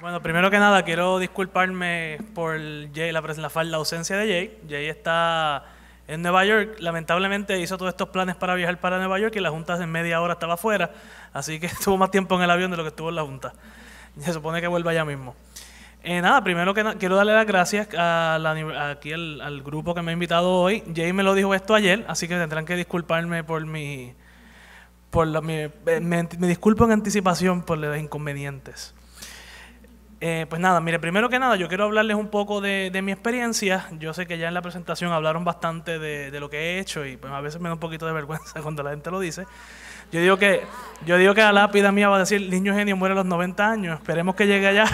Bueno, primero que nada quiero disculparme por Jay, la, la, ausencia de Jay. Jay está en Nueva York. Lamentablemente hizo todos estos planes para viajar para Nueva York y la junta en media hora estaba afuera. Así que estuvo más tiempo en el avión de lo que estuvo en la junta. Se supone que vuelva allá mismo. Eh, nada, primero que nada, quiero darle las gracias a aquí al, grupo que me ha invitado hoy. Jay me lo dijo esto ayer, así que tendrán que disculparme por mi... Por eh, me, me disculpo en anticipación por los inconvenientes. Eh, pues nada, mire, primero que nada yo quiero hablarles un poco de, mi experiencia. Yo sé que ya en la presentación hablaron bastante de, lo que he hecho y pues a veces me da un poquito de vergüenza cuando la gente lo dice. Yo digo que, yo digo que la lápida mía va a decir, niño genio muere a los 90 años, esperemos que llegue allá.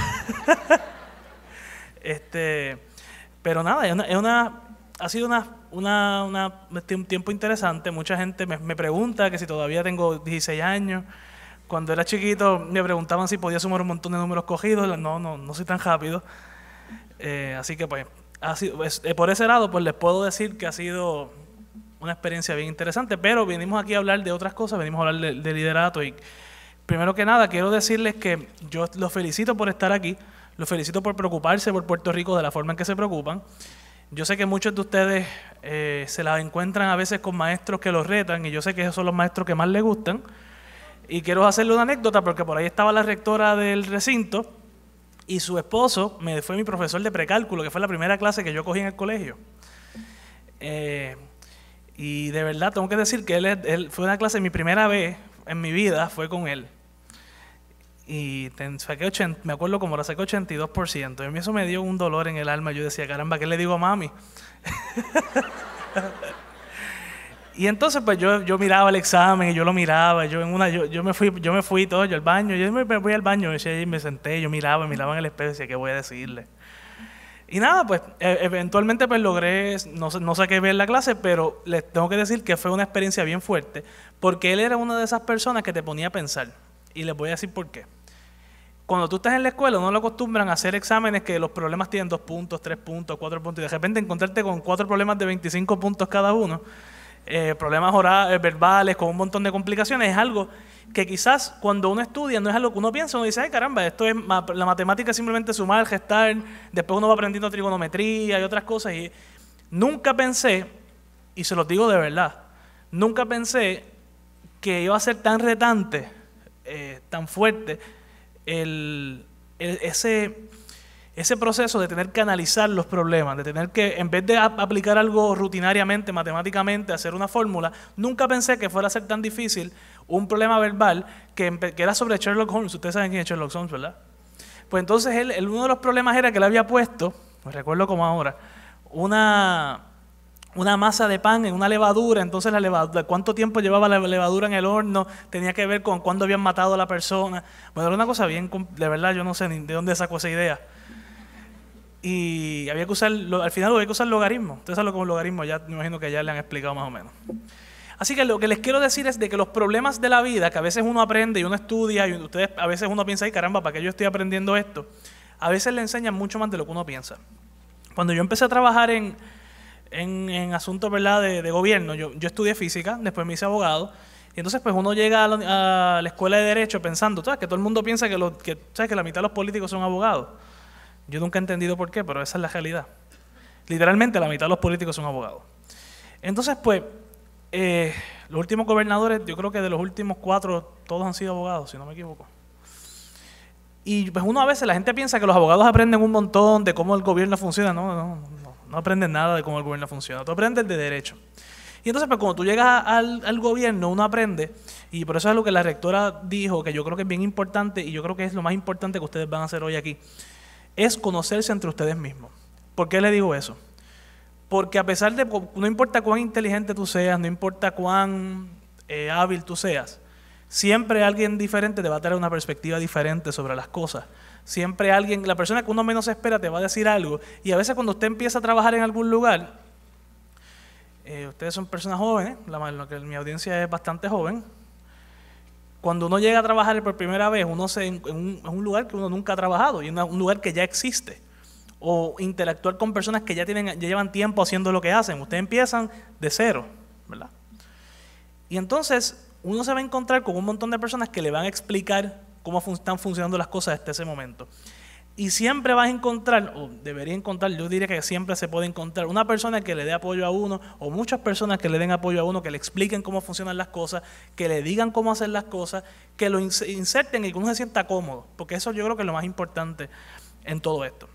este, pero nada, es una, ha sido una, este, un tiempo interesante. Mucha gente me, me pregunta que si todavía tengo 16 años. Cuando era chiquito me preguntaban si podía sumar un montón de números cogidos, no, no, no soy tan rápido. Eh, así que pues, ha sido, pues, eh, por ese lado, pues les puedo decir que ha sido una experiencia bien interesante, pero venimos aquí a hablar de otras cosas, venimos a hablar de, de liderato y primero que nada quiero decirles que yo los felicito por estar aquí, los felicito por preocuparse por Puerto Rico de la forma en que se preocupan. Yo sé que muchos de ustedes eh, se la encuentran a veces con maestros que los retan y yo sé que esos son los maestros que más les gustan. Y quiero hacerle una anécdota porque por ahí estaba la rectora del recinto y su esposo me fue mi profesor de precálculo, que fue la primera clase que yo cogí en el colegio. Eh, y de verdad tengo que decir que él, fue una clase, mi primera vez en mi vida fue con él. Y saqué 80, me acuerdo como la saqué 82%. Y a mí eso me dio un dolor en el alma. Yo decía, caramba, ¿qué le digo a mami? Y entonces pues yo, yo miraba el examen y yo lo miraba, yo en una, yo, yo me fui, yo me fui todo, yo al baño, yo me, fui al baño, y me senté, yo miraba, miraba en el espejo y decía, ¿qué voy a decirle? Y nada, pues e, eventualmente pues logré, no, no saqué ver la clase, pero les tengo que decir que fue una experiencia bien fuerte, porque él era una de esas personas que te ponía a pensar. Y les voy a decir por qué. Cuando tú estás en la escuela, no lo acostumbran a hacer exámenes que los problemas tienen dos puntos, tres puntos, cuatro puntos, y de repente encontrarte con cuatro problemas de 25 puntos cada uno eh, problemas orales, eh, verbales, con un montón de complicaciones, es algo que quizás cuando uno estudia no es algo que uno piensa, uno dice, ay caramba, esto es la matemática simplemente sumar, gestar, después uno va aprendiendo trigonometría y otras cosas. Y nunca pensé, y se los digo de verdad, nunca pensé que iba a ser tan retante, eh, tan fuerte, el, ese, ese proceso de tener que analizar los problemas, de tener que, en vez de aplicar algo rutinariamente, matemáticamente, hacer una fórmula, nunca pensé que fuera a ser tan difícil un problema verbal que, era sobre Sherlock Holmes. Ustedes saben quién es Sherlock Holmes, ¿verdad? Pues entonces uno de los problemas era que le había puesto, me pues recuerdo como ahora, una, masa de pan en una levadura, entonces la levadura, cuánto tiempo llevaba la levadura en el horno, tenía que ver con cuándo habían matado a la persona. Bueno, era una cosa bien, de verdad yo no sé de dónde sacó esa idea. Y había que usar, al final había que usar logaritmo. Ustedes saben lo como logaritmo, ya me imagino que ya le han explicado más o menos. Así que lo que les quiero decir es de que los problemas de la vida, que a veces uno aprende y uno estudia, y ustedes a veces uno piensa, ay caramba, ¿para qué yo estoy aprendiendo esto? A veces le enseñan mucho más de lo que uno piensa. Cuando yo empecé a trabajar en, en, asuntos ¿verdad? De, gobierno, yo, estudié física, después me hice abogado, y entonces pues uno llega a la, escuela de derecho pensando, ¿sabes? que todo el mundo piensa que, lo, que, ¿sabes? que la mitad de los políticos son abogados. Yo nunca he entendido por qué, pero esa es la realidad. Literalmente la mitad de los políticos son abogados. Entonces, pues, eh, los últimos gobernadores, yo creo que de los últimos cuatro, todos han sido abogados, si no me equivoco. Y pues uno a veces, la gente piensa que los abogados aprenden un montón de cómo el gobierno funciona. No, no, no, no aprenden nada de cómo el gobierno funciona. Tú aprendes de derecho. Y entonces, pues cuando tú llegas al, al, gobierno, uno aprende, y por eso es lo que la rectora dijo, que yo creo que es bien importante, y yo creo que es lo más importante que ustedes van a hacer hoy aquí, es conocerse entre ustedes mismos. ¿Por qué le digo eso? Porque a pesar de, no importa cuán inteligente tú seas, no importa cuán eh, hábil tú seas, siempre alguien diferente te va a traer una perspectiva diferente sobre las cosas. Siempre alguien, la persona que uno menos espera te va a decir algo. Y a veces cuando usted empieza a trabajar en algún lugar, eh, ustedes son personas jóvenes, la, que mi audiencia es bastante joven, cuando uno llega a trabajar por primera vez, uno se en un, lugar que uno nunca ha trabajado y en un lugar que ya existe. O interactuar con personas que ya tienen, llevan tiempo haciendo lo que hacen. Ustedes empiezan de cero, ¿verdad? Y entonces uno se va a encontrar con un montón de personas que le van a explicar cómo están funcionando las cosas desde ese momento. Y siempre vas a encontrar, o debería encontrar, yo diría que siempre se puede encontrar una persona que le dé apoyo a uno, o muchas personas que le den apoyo a uno, que le expliquen cómo funcionan las cosas, que le digan cómo hacer las cosas, que lo inserten y que uno se sienta cómodo, porque eso yo creo que es lo más importante en todo esto.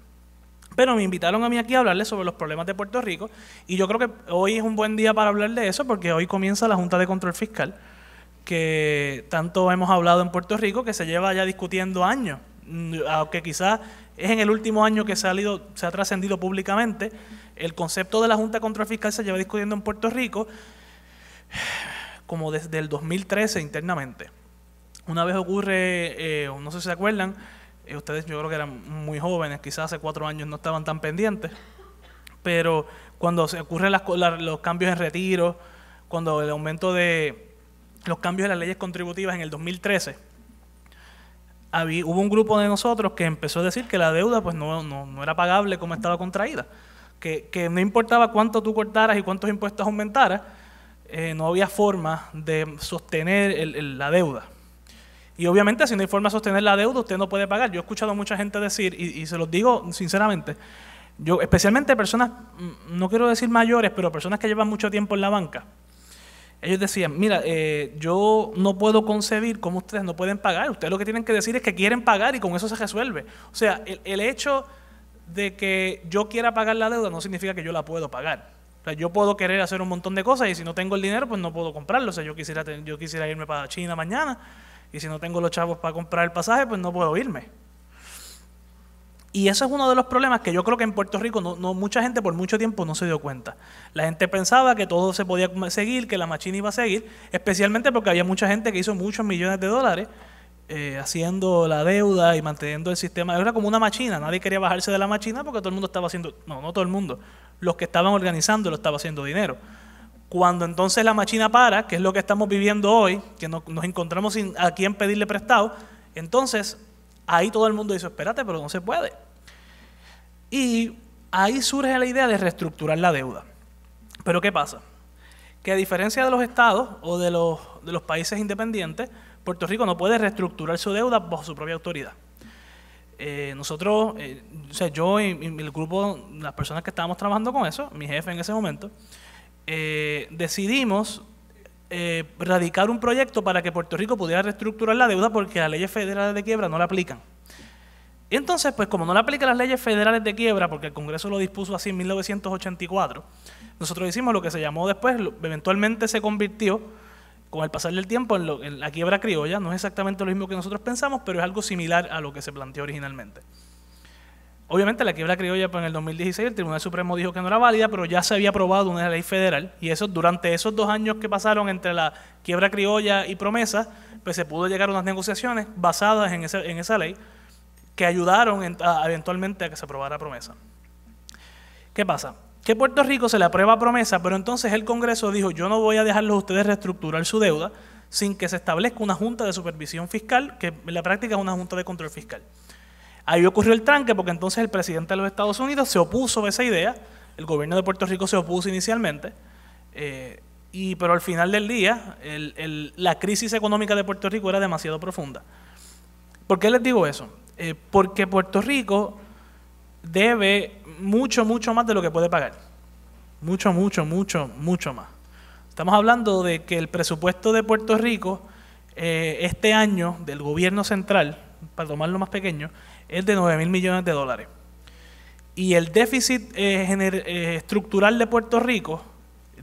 Pero me invitaron a mí aquí a hablarles sobre los problemas de Puerto Rico, y yo creo que hoy es un buen día para hablar de eso, porque hoy comienza la Junta de Control Fiscal, que tanto hemos hablado en Puerto Rico, que se lleva ya discutiendo años Mm, aunque quizás es en el último año que se ha, salido se ha trascendido públicamente, el concepto de la Junta Control Fiscal se lleva discutiendo en Puerto Rico como desde el 2013 internamente. Una vez ocurre, eh, no sé si se acuerdan, eh, ustedes yo creo que eran muy jóvenes, quizás hace cuatro años no estaban tan pendientes, pero cuando se ocurren los cambios en retiro, cuando el aumento de los cambios en las leyes contributivas en el 2013, había, hubo un grupo de nosotros que empezó a decir que la deuda pues no, era pagable como estaba contraída, que, no importaba cuánto tú cortaras y cuántos impuestos aumentaras, eh, no había forma de sostener la deuda. Y obviamente si no hay forma de sostener la deuda, usted no puede pagar. Yo he escuchado a mucha gente decir, y, y se los digo sinceramente, yo, especialmente personas, mm, no quiero decir mayores, pero personas que llevan mucho tiempo en la banca, ellos decían, mira, eh, yo no puedo concebir cómo ustedes no pueden pagar. Ustedes lo que tienen que decir es que quieren pagar y con eso se resuelve. O sea, el, hecho de que yo quiera pagar la deuda no significa que yo la puedo pagar. O sea, yo puedo querer hacer un montón de cosas y si no tengo el dinero, pues no puedo comprarlo. O sea, yo quisiera, yo quisiera irme para China mañana y si no tengo los chavos para comprar el pasaje, pues no puedo irme. Y eso es uno de los problemas que yo creo que en Puerto Rico no, mucha gente por mucho tiempo no se dio cuenta. La gente pensaba que todo se podía seguir, que la machina iba a seguir, especialmente porque había mucha gente que hizo muchos millones de dólares eh, haciendo la deuda y manteniendo el sistema. Era como una machina, nadie quería bajarse de la machina porque todo el mundo estaba haciendo, no, no todo el mundo, los que estaban organizando lo estaba haciendo dinero. Cuando entonces la machina para, que es lo que estamos viviendo hoy, que nos encontramos sin, a quién pedirle prestado, entonces Ahí todo el mundo dice, espérate, pero no se puede. Y ahí surge la idea de reestructurar la deuda. Pero ¿qué pasa? Que a diferencia de los estados o de los, de los países independientes, Puerto Rico no puede reestructurar su deuda bajo su propia autoridad. Eh, nosotros, eh, o sea, yo y, el grupo, las personas que estábamos trabajando con eso, mi jefe en ese momento, eh, decidimos eh, radicar un proyecto para que Puerto Rico pudiera reestructurar la deuda porque las leyes federales de quiebra no la aplican. Y entonces, pues como no la aplican las leyes federales de quiebra, porque el Congreso lo dispuso así en 1984, nosotros hicimos lo que se llamó después, eventualmente se convirtió, con el pasar del tiempo, en la quiebra criolla. No es exactamente lo mismo que nosotros pensamos, pero es algo similar a lo que se planteó originalmente. Obviamente la quiebra criolla pues, en el 2016 el Tribunal Supremo dijo que no era válida, pero ya se había aprobado una ley federal y eso durante esos dos años que pasaron entre la quiebra criolla y promesa, pues se pudo llegar a unas negociaciones basadas en esa, ley que ayudaron eventualmente a que se aprobara promesa. ¿Qué pasa? Que Puerto Rico se le aprueba promesa, pero entonces el Congreso dijo, yo no voy a dejarlos a ustedes reestructurar su deuda sin que se establezca una junta de supervisión fiscal, que en la práctica es una junta de control fiscal. Ahí ocurrió el tranque porque entonces el presidente de los Estados Unidos se opuso a esa idea, el gobierno de Puerto Rico se opuso inicialmente, eh, y, pero al final del día la crisis económica de Puerto Rico era demasiado profunda. ¿Por qué les digo eso? Eh, porque Puerto Rico debe mucho, mucho más de lo que puede pagar. Mucho, mucho, mucho, mucho más. Estamos hablando de que el presupuesto de Puerto Rico eh, este año del gobierno central, para tomarlo más pequeño, es de 9 mil millones de dólares. Y el déficit eh, eh, estructural de Puerto Rico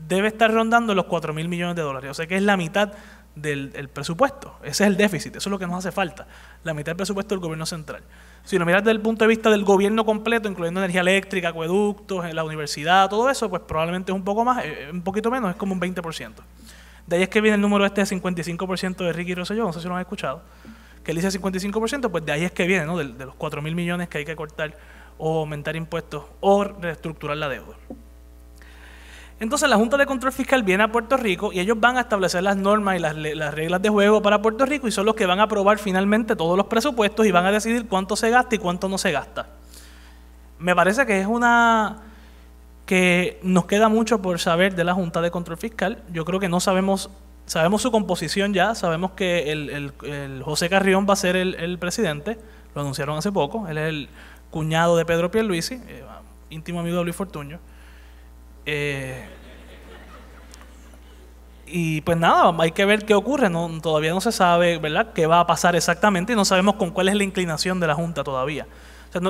debe estar rondando los 4 mil millones de dólares. O sea que es la mitad del presupuesto. Ese es el déficit, eso es lo que nos hace falta. La mitad del presupuesto del gobierno central. Si lo miras desde el punto de vista del gobierno completo, incluyendo energía eléctrica, acueductos, eh, la universidad, todo eso, pues probablemente es un poco más, un poquito menos, es como un 20%. De ahí es que viene el número este de 55% de Ricky Rosselló, no sé si lo han escuchado que él dice 55%, pues de ahí es que viene, ¿no? De, los 4 mil millones que hay que cortar o aumentar impuestos o reestructurar la deuda. Entonces la Junta de Control Fiscal viene a Puerto Rico y ellos van a establecer las normas y las, reglas de juego para Puerto Rico y son los que van a aprobar finalmente todos los presupuestos y van a decidir cuánto se gasta y cuánto no se gasta. Me parece que es una que nos queda mucho por saber de la Junta de Control Fiscal. Yo creo que no sabemos sabemos su composición ya, sabemos que el, José Carrión va a ser el, presidente, lo anunciaron hace poco, él es el cuñado de Pedro Pierluisi, eh, íntimo amigo de Luis Fortunio eh, y pues nada, hay que ver qué ocurre, todavía no se sabe, ¿verdad?, qué va a pasar exactamente y no sabemos con cuál es la inclinación de la Junta todavía.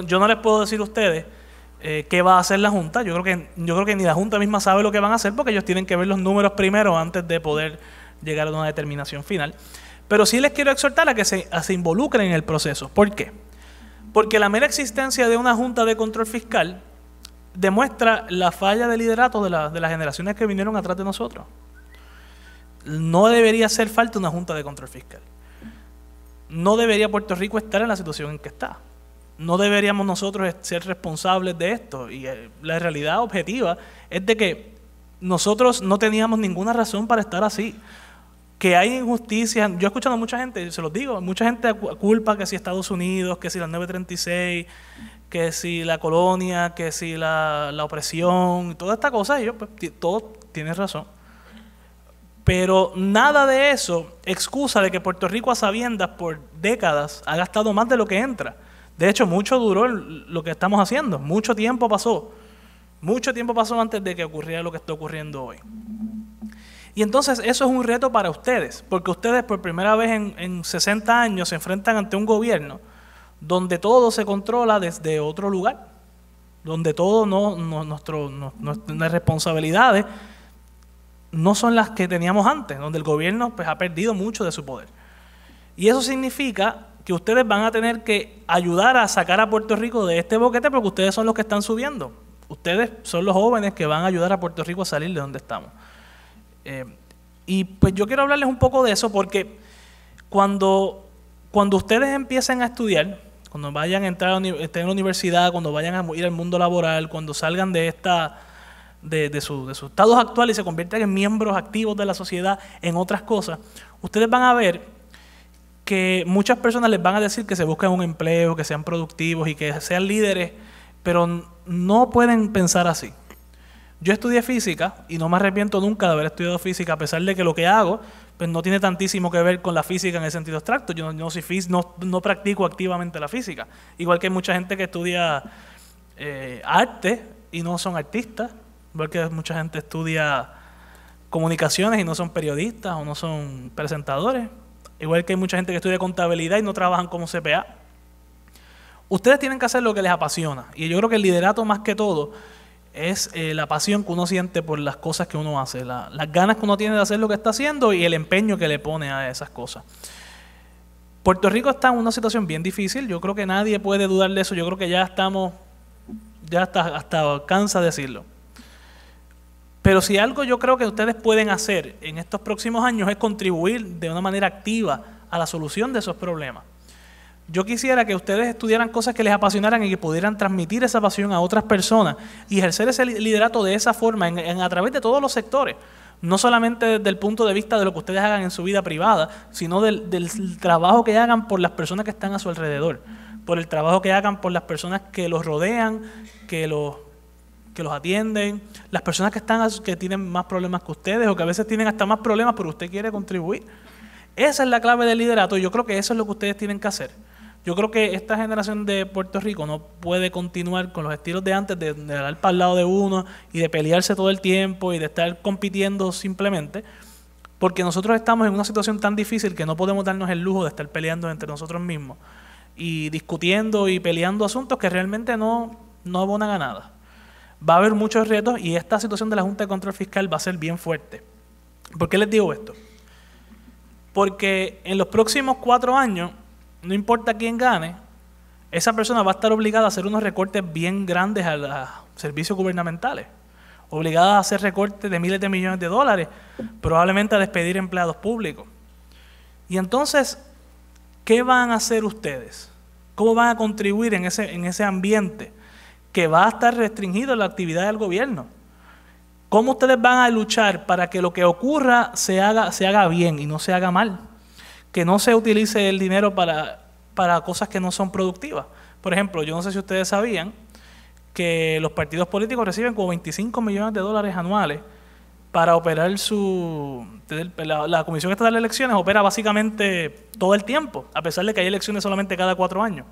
yo no les puedo decir a ustedes eh, qué va a hacer la Junta, yo creo, que, yo creo que ni la Junta misma sabe lo que van a hacer porque ellos tienen que ver los números primero antes de poder llegar a una determinación final. Pero sí les quiero exhortar a que se, se involucren en el proceso. ¿Por qué? Porque la mera existencia de una junta de control fiscal demuestra la falla de liderato de, de las generaciones que vinieron atrás de nosotros. No debería hacer falta una junta de control fiscal. No debería Puerto Rico estar en la situación en que está. No deberíamos nosotros ser responsables de esto. Y eh, la realidad objetiva es de que nosotros no teníamos ninguna razón para estar así que hay injusticias. Yo he escuchado a mucha gente, se los digo, mucha gente culpa que si Estados Unidos, que si la 936, que si la colonia, que si la, la opresión, toda esta cosa. Y yo, pues, todo tiene razón. Pero nada de eso excusa de que Puerto Rico a sabiendas por décadas ha gastado más de lo que entra. De hecho, mucho duró lo que estamos haciendo, mucho tiempo pasó. Mucho tiempo pasó antes de que ocurriera lo que está ocurriendo hoy. Y entonces eso es un reto para ustedes, porque ustedes por primera vez en, 60 años se enfrentan ante un gobierno donde todo se controla desde otro lugar, donde todo nuestras responsabilidades no son las que teníamos antes, donde el gobierno pues, ha perdido mucho de su poder. Y eso significa que ustedes van a tener que ayudar a sacar a Puerto Rico de este boquete porque ustedes son los que están subiendo. Ustedes son los jóvenes que van a ayudar a Puerto Rico a salir de donde estamos. Eh, y pues yo quiero hablarles un poco de eso porque cuando, cuando ustedes empiecen a estudiar, cuando vayan a entrar a, en la universidad, cuando vayan a ir al mundo laboral, cuando salgan de esta de, su, de sus estados actuales y se conviertan en miembros activos de la sociedad en otras cosas, ustedes van a ver que muchas personas les van a decir que se busquen un empleo, que sean productivos y que sean líderes, pero no pueden pensar así. Yo estudié física y no me arrepiento nunca de haber estudiado física, a pesar de que lo que hago pues no tiene tantísimo que ver con la física en el sentido abstracto. Yo no, no, practico activamente la física. Igual que hay mucha gente que estudia eh, arte y no son artistas. Igual que mucha gente estudia comunicaciones y no son periodistas o no son presentadores. Igual que hay mucha gente que estudia contabilidad y no trabajan como CPA. Ustedes tienen que hacer lo que les apasiona. Y yo creo que el liderato más que todo es eh, la pasión que uno siente por las cosas que uno hace, las ganas que uno tiene de hacer lo que está haciendo y el empeño que le pone a esas cosas. Puerto Rico está en una situación bien difícil, yo creo que nadie puede dudar de eso, yo creo que ya estamos, ya hasta, hasta cansa decirlo. Pero si algo yo creo que ustedes pueden hacer en estos próximos años es contribuir de una manera activa a la solución de esos problemas. Yo quisiera que ustedes estudiaran cosas que les apasionaran y que pudieran transmitir esa pasión a otras personas y ejercer ese liderato de esa forma en, a través de todos los sectores. No solamente desde el punto de vista de lo que ustedes hagan en su vida privada, sino del, trabajo que hagan por las personas que están a su alrededor, por el trabajo que hagan por las personas que los rodean, que los que los atienden, las personas que están que tienen más problemas que ustedes o que a veces tienen hasta más problemas, pero usted quiere contribuir. Esa es la clave del liderato y yo creo que eso es lo que ustedes tienen que hacer yo creo que esta generación de Puerto Rico no puede continuar con los estilos de antes de, dar para el lado de uno y de pelearse todo el tiempo y de estar compitiendo simplemente, porque nosotros estamos en una situación tan difícil que no podemos darnos el lujo de estar peleando entre nosotros mismos y discutiendo y peleando asuntos que realmente no, no abonan a nada. Va a haber muchos retos y esta situación de la Junta de Control Fiscal va a ser bien fuerte. ¿Por qué les digo esto? Porque en los próximos cuatro años no importa quién gane, esa persona va a estar obligada a hacer unos recortes bien grandes a los servicios gubernamentales, obligada a hacer recortes de miles de millones de dólares, probablemente a despedir empleados públicos. Y entonces, ¿qué van a hacer ustedes? ¿Cómo van a contribuir en ese, en ese ambiente que va a estar restringido la actividad del gobierno? ¿Cómo ustedes van a luchar para que lo que ocurra se haga, se haga bien y no se haga mal? que no se utilice el dinero para, para cosas que no son productivas. Por ejemplo, yo no sé si ustedes sabían que los partidos políticos reciben como 25 millones de dólares anuales para operar su... La, Comisión Estatal de Elecciones opera básicamente todo el tiempo, a pesar de que hay elecciones solamente cada cuatro años.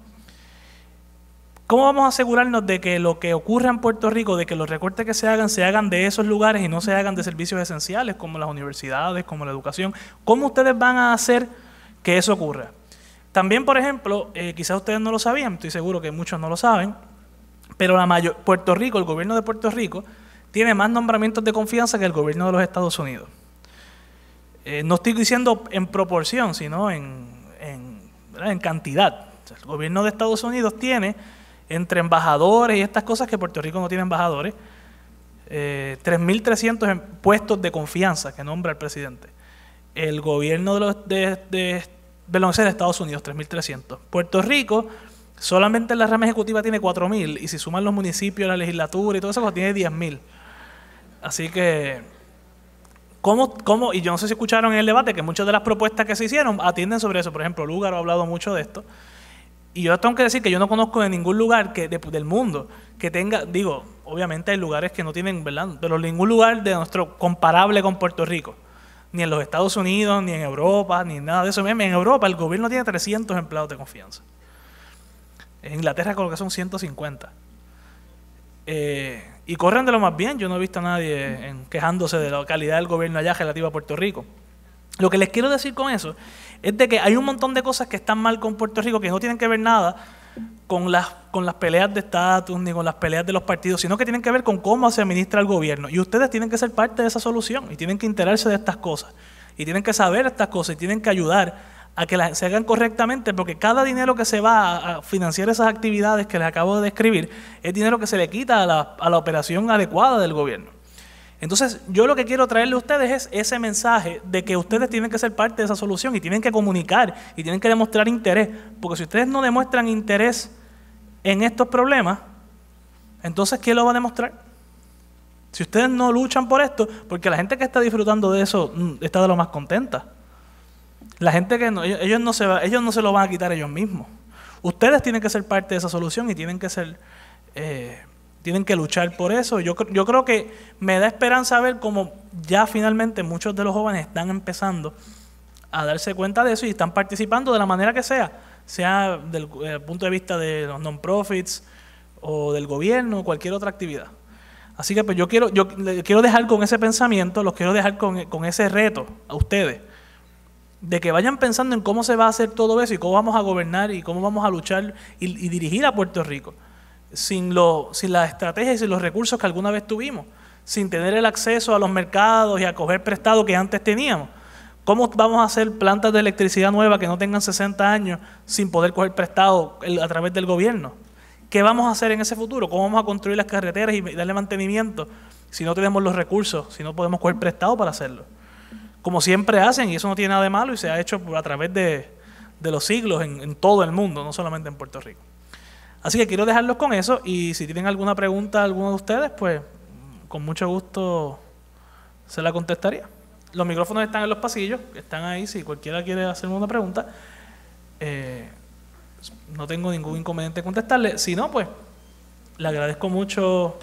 ¿Cómo vamos a asegurarnos de que lo que ocurra en Puerto Rico, de que los recortes que se hagan, se hagan de esos lugares y no se hagan de servicios esenciales como las universidades, como la educación? ¿Cómo ustedes van a hacer que eso ocurra. También, por ejemplo, eh, quizás ustedes no lo sabían, estoy seguro que muchos no lo saben, pero Puerto Rico, el gobierno de Puerto Rico, tiene más nombramientos de confianza que el gobierno de los Estados Unidos. Eh, no estoy diciendo en proporción, sino en, cantidad. el gobierno de Estados Unidos tiene entre embajadores y estas cosas que Puerto Rico no tiene embajadores, 3.300 eh, puestos de confianza que nombra el presidente. El gobierno de, de Estados Unidos, 3.300. Puerto Rico, solamente la rama ejecutiva tiene 4.000 y si suman los municipios, la legislatura y todo eso, pues tiene 10.000. Así que, ¿cómo, ¿cómo? Y yo no sé si escucharon en el debate que muchas de las propuestas que se hicieron atienden sobre eso. Por ejemplo, Lugar ha hablado mucho de esto. Y yo tengo que decir que yo no conozco en ningún lugar que, del mundo que tenga, digo, obviamente hay lugares que no tienen, ¿verdad? Pero ningún lugar de nuestro comparable con Puerto Rico ni en los Estados Unidos, ni en Europa, ni nada de eso. En Europa el gobierno tiene 300 empleados de confianza. En Inglaterra creo que son 150. Eh, y corren de lo más bien. Yo no he visto a nadie en quejándose de la calidad del gobierno allá relativa a Puerto Rico. Lo que les quiero decir con eso es de que hay un montón de cosas que están mal con Puerto Rico que no tienen que ver nada con las, con las peleas de estatus ni con las peleas de los partidos, sino que tienen que ver con cómo se administra el gobierno. Y ustedes tienen que ser parte de esa solución y tienen que enterarse de estas cosas. Y tienen que saber estas cosas y tienen que ayudar a que las, se hagan correctamente, porque cada dinero que se va a, a, financiar esas actividades que les acabo de describir es dinero que se le quita a la, a la operación adecuada del gobierno. Entonces, yo lo que quiero traerle a ustedes es ese mensaje de que ustedes tienen que ser parte de esa solución y tienen que comunicar y tienen que demostrar interés. Porque si ustedes no demuestran interés en estos problemas, entonces, ¿quién lo va a demostrar? Si ustedes no luchan por esto, porque la gente que está disfrutando de eso mm, está de lo más contenta. La gente que no, ellos, no se ellos no se lo van a quitar ellos mismos. Ustedes tienen que ser parte de esa solución y tienen que ser... Eh, tienen que luchar por eso. Yo, yo creo que me da esperanza ver cómo ya finalmente muchos de los jóvenes están empezando a darse cuenta de eso y están participando de la manera que sea, sea del, eh, el punto de vista de los non-profits o del gobierno o cualquier otra actividad. Así que pues yo quiero, yo quiero dejar con ese pensamiento, los quiero dejar con, ese reto a ustedes, de que vayan pensando en cómo se va a hacer todo eso y cómo vamos a gobernar y cómo vamos a luchar y dirigir a Puerto Rico sin, lo, sin las estrategias y sin los recursos que alguna vez tuvimos, sin tener el acceso a los mercados y a coger prestado que antes teníamos. ¿Cómo vamos a hacer plantas de electricidad nueva que no tengan 60 años sin poder coger prestado a través del gobierno? ¿Qué vamos a hacer en ese futuro? ¿Cómo vamos a construir las carreteras y darle mantenimiento si no tenemos los recursos, si no podemos coger prestado para hacerlo? Como siempre hacen, y eso no tiene nada de malo, y se ha hecho a través de, los siglos en todo el mundo, no solamente en Puerto Rico. Así que quiero dejarlos con eso y si tienen alguna pregunta alguno de ustedes, pues con mucho gusto se la contestaría. Los micrófonos están en los pasillos, están ahí si cualquiera quiere hacerme una pregunta. Eh, no tengo ningún inconveniente contestarle. Si no, pues le agradezco mucho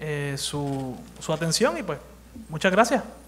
eh, su, su atención y pues muchas gracias.